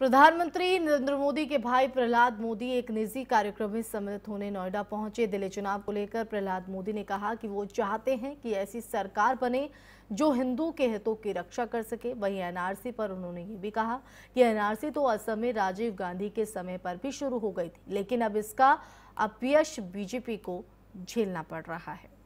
प्रधानमंत्री नरेंद्र मोदी के भाई प्रहलाद मोदी एक निजी कार्यक्रम में सम्मिलित होने नोएडा पहुंचे दिल्ली चुनाव को लेकर प्रहलाद मोदी ने कहा कि वो चाहते हैं कि ऐसी सरकार बने जो हिंदू के हितों की रक्षा कर सके वहीं एनआरसी पर उन्होंने ये भी कहा कि एनआरसी तो असम में राजीव गांधी के समय पर भी शुरू हो गई थी लेकिन अब इसका अपयश बीजेपी को झेलना पड़ रहा है